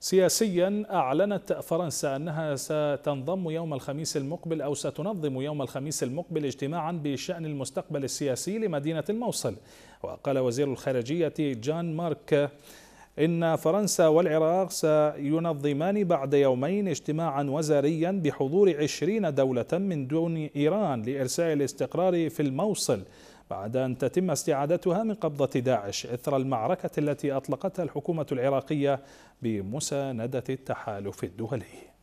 سياسيا أعلنت فرنسا أنها ستنضم يوم الخميس المقبل أو ستنظم يوم الخميس المقبل اجتماعا بشأن المستقبل السياسي لمدينة الموصل وقال وزير الخارجية جان مارك إن فرنسا والعراق سينظمان بعد يومين اجتماعا وزاريا بحضور عشرين دولة من دون إيران لإرساء الاستقرار في الموصل بعد أن تتم استعادتها من قبضة داعش إثر المعركة التي أطلقتها الحكومة العراقية بمساندة التحالف الدولي